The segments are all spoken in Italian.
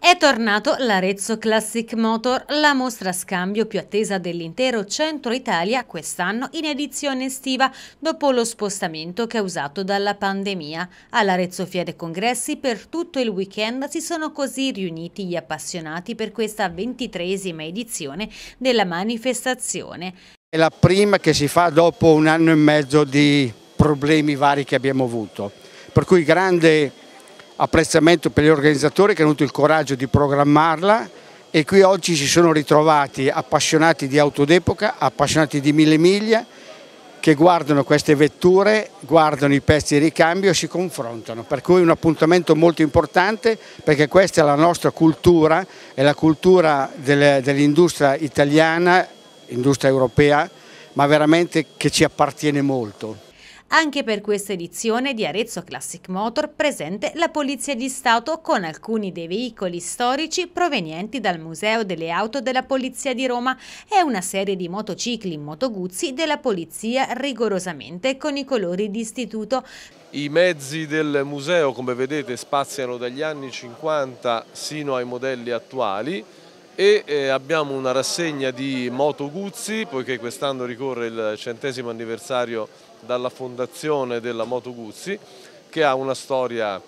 È tornato l'Arezzo Classic Motor, la mostra scambio più attesa dell'intero centro Italia quest'anno in edizione estiva dopo lo spostamento causato dalla pandemia. All'Arezzo Fiere Congressi per tutto il weekend si sono così riuniti gli appassionati per questa ventitresima edizione della manifestazione. È la prima che si fa dopo un anno e mezzo di problemi vari che abbiamo avuto, per cui grande apprezzamento per gli organizzatori che hanno avuto il coraggio di programmarla e qui oggi si sono ritrovati appassionati di auto d'epoca, appassionati di mille miglia, che guardano queste vetture, guardano i pezzi di ricambio e si confrontano. Per cui è un appuntamento molto importante perché questa è la nostra cultura, è la cultura dell'industria italiana, industria europea, ma veramente che ci appartiene molto. Anche per questa edizione di Arezzo Classic Motor presente la Polizia di Stato con alcuni dei veicoli storici provenienti dal Museo delle Auto della Polizia di Roma e una serie di motocicli motoguzzi della Polizia rigorosamente con i colori di istituto. I mezzi del museo come vedete spaziano dagli anni 50 sino ai modelli attuali e eh, abbiamo una rassegna di Moto Guzzi, poiché quest'anno ricorre il centesimo anniversario dalla fondazione della Moto Guzzi, che ha una storia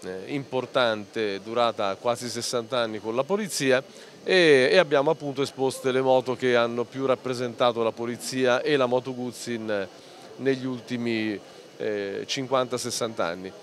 eh, importante durata quasi 60 anni con la polizia e, abbiamo appunto esposte le moto che hanno più rappresentato la polizia e la Moto Guzzi negli ultimi 50-60 eh, anni.